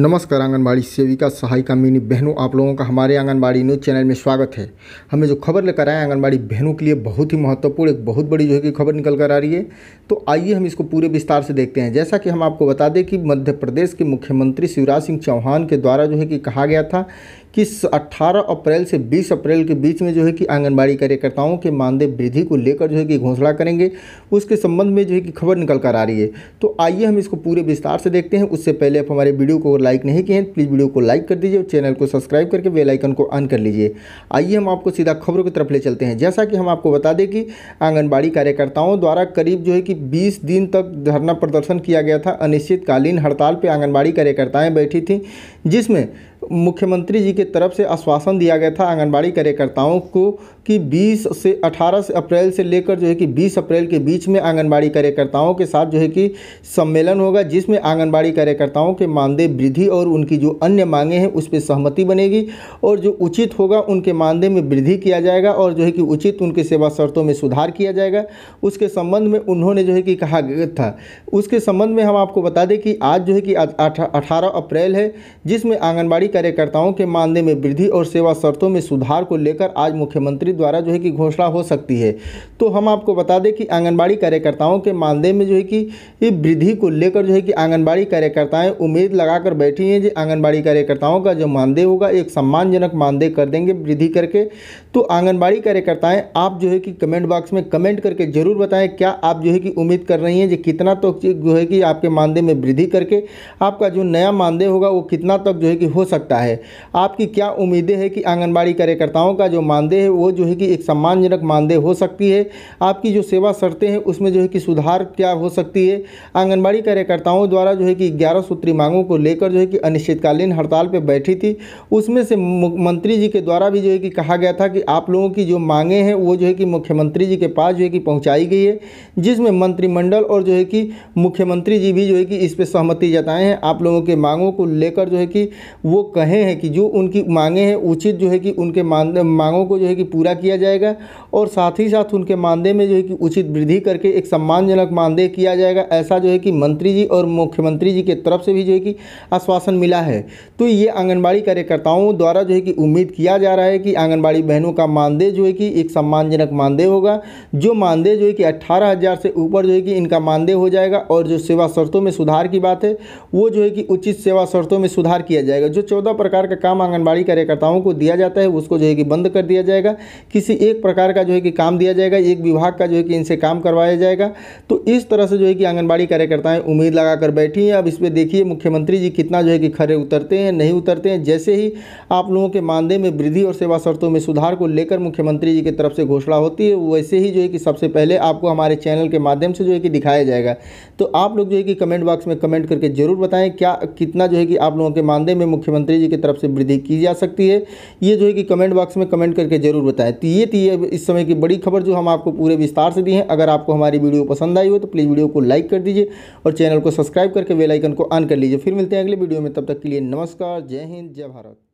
नमस्कार आंगनबाड़ी सेविका सहायिका मिनी बहनों आप लोगों का हमारे आंगनबाड़ी न्यूज़ चैनल में स्वागत है हमें जो खबर लेकर आए आंगनबाड़ी बहनों के लिए बहुत ही महत्वपूर्ण एक बहुत बड़ी जो है कि खबर निकल कर आ रही है तो आइए हम इसको पूरे विस्तार से देखते हैं जैसा कि हम आपको बता दें कि मध्य प्रदेश के मुख्यमंत्री शिवराज सिंह चौहान के द्वारा जो है कि कहा गया था कि 18 अप्रैल से 20 अप्रैल के बीच में जो है कि आंगनबाड़ी कार्यकर्ताओं के मानदेय वृद्धि को लेकर जो है कि घोषणा करेंगे उसके संबंध में जो है कि खबर निकल कर आ रही है तो आइए हम इसको पूरे विस्तार से देखते हैं उससे पहले आप हमारे वीडियो को लाइक नहीं किए हैं प्लीज़ वीडियो को लाइक कर दीजिए और चैनल को सब्सक्राइब करके बेलाइकन को ऑन कर लीजिए आइए हम आपको सीधा खबरों की तरफ ले चलते हैं जैसा कि हम आपको बता दें कि आंगनबाड़ी कार्यकर्ताओं द्वारा करीब जो है कि बीस दिन तक धरना प्रदर्शन किया गया था अनिश्चितकालीन हड़ताल पर आंगनबाड़ी कार्यकर्ताएँ बैठी थी जिसमें मुख्यमंत्री जी के तरफ से आश्वासन दिया गया था आंगनबाड़ी कार्यकर्ताओं को कि 20 से 18 अप्रैल से लेकर जो है कि 20 अप्रैल के बीच में आंगनबाड़ी कार्यकर्ताओं के साथ जो है कि सम्मेलन होगा जिसमें आंगनबाड़ी कार्यकर्ताओं के मानदेय वृद्धि और उनकी जो अन्य मांगे हैं उस पर सहमति बनेगी और जो उचित होगा उनके मानदेय में वृद्धि किया जाएगा और जो है कि उचित उनके सेवा शर्तों में सुधार किया जाएगा उसके संबंध में उन्होंने जो है कि कहा था उसके संबंध में हम आपको बता दें कि आज जो है कि अठारह अप्रैल है जिसमें आंगनबाड़ी कार्यकर्ताओं के मानदेय में वृद्धि और सेवा शर्तों में सुधार को लेकर आज मुख्यमंत्री द्वारा जो है कि घोषणा हो सकती है तो हम आपको बता दें कि आंगनबाड़ी कार्यकर्ताओं के मानदेय में जो है कि वृद्धि को लेकर जो है कि आंगनबाड़ी कार्यकर्ताएँ उम्मीद लगाकर बैठी हैं जो आंगनबाड़ी कार्यकर्ताओं का जो मानदेय होगा एक सम्मानजनक मानदेय कर देंगे वृद्धि करके तो आंगनबाड़ी कार्यकर्ताएं आप जो है कि कमेंट बॉक्स में कमेंट करके ज़रूर बताएं क्या आप जो है कि उम्मीद कर रही हैं जो कितना तक तो जो है कि आपके मानदेय में वृद्धि करके आपका जो नया मानदेय होगा वो कितना तक जो है कि हो सकता सकता है आपकी क्या उम्मीदें है कि आंगनबाड़ी कार्यकर्ताओं का जो मानदेय है वो जो है कि एक सम्मानजनक मानदेय हो सकती है आपकी जो सेवा शर्तें हैं उसमें जो है कि सुधार क्या हो सकती है आंगनबाड़ी कार्यकर्ताओं द्वारा जो है कि ग्यारह सूत्री मांगों को लेकर जो है कि अनिश्चितकालीन हड़ताल पर बैठी थी उसमें से मंत्री जी के द्वारा भी जो है कि कहा गया था कि आप लोगों की जो मांगे हैं वो जो है कि मुख्यमंत्री जी के पास जो है कि पहुँचाई गई है जिसमें मंत्रिमंडल और जो है कि मुख्यमंत्री जी भी जो है कि इस पर सहमति जताए हैं आप लोगों के मांगों को लेकर जो है कि वो कहे हैं कि जो उनकी मांगे हैं उचित जो है कि उनके मांगों को जो है कि पूरा किया जाएगा और साथ ही साथ उनके मानदेय में जो है कि उचित वृद्धि करके एक सम्मानजनक मानदेय किया जाएगा ऐसा जो है कि मंत्री जी और मुख्यमंत्री जी के तरफ से भी जो है कि आश्वासन मिला है तो ये आंगनबाड़ी कार्यकर्ताओं द्वारा जो है कि उम्मीद किया जा रहा है कि आंगनबाड़ी बहनों का मानदेय जो है कि एक सम्मानजनक मानदेय होगा जो मानदेय जो है कि अट्ठारह हज़ार से ऊपर जो है कि इनका मानदेय हो जाएगा और जो सेवा शर्तों में सुधार की बात है वो जो है कि उचित सेवा शर्तों में सुधार किया जाएगा जो चौदह चौदह प्रकार का काम आंगनबाड़ी कार्यकर्ताओं को दिया जाता है उसको जो है कि बंद कर दिया जाएगा किसी एक प्रकार का जो है कि काम दिया जाएगा एक विभाग का जो है कि इनसे काम करवाया जाएगा तो इस तरह से जो है कि आंगनबाड़ी कार्यकर्ताएं उम्मीद लगा कर बैठी हैं अब इस पर देखिए मुख्यमंत्री जी कितना जो है कि खड़े उतरते हैं नहीं उतरते हैं जैसे ही आप लोगों के मानदेय में वृद्धि और सेवा शर्तों में सुधार को लेकर मुख्यमंत्री जी की तरफ से घोषणा होती है वैसे ही जो है कि सबसे पहले आपको हमारे चैनल के माध्यम से जो है कि दिखाया जाएगा तो आप लोग जो है कि कमेंट बॉक्स में कमेंट करके जरूर बताएं क्या कितना जो है कि आप लोगों के मानदेय में मुख्यमंत्री मुख्यमंत्री जी की तरफ से वृद्धि की जा सकती है ये जो है कि कमेंट बॉक्स में कमेंट करके ज़रूर बताएं तो ये थी इस समय की बड़ी खबर जो हम आपको पूरे विस्तार से दी है अगर आपको हमारी वीडियो पसंद आई हो तो प्लीज़ वीडियो को लाइक कर दीजिए और चैनल को सब्सक्राइब करके वेलाइकन को ऑन कर लीजिए फिर मिलते हैं अगले वीडियो में तब तक के लिए नमस्कार जय हिंद जय भारत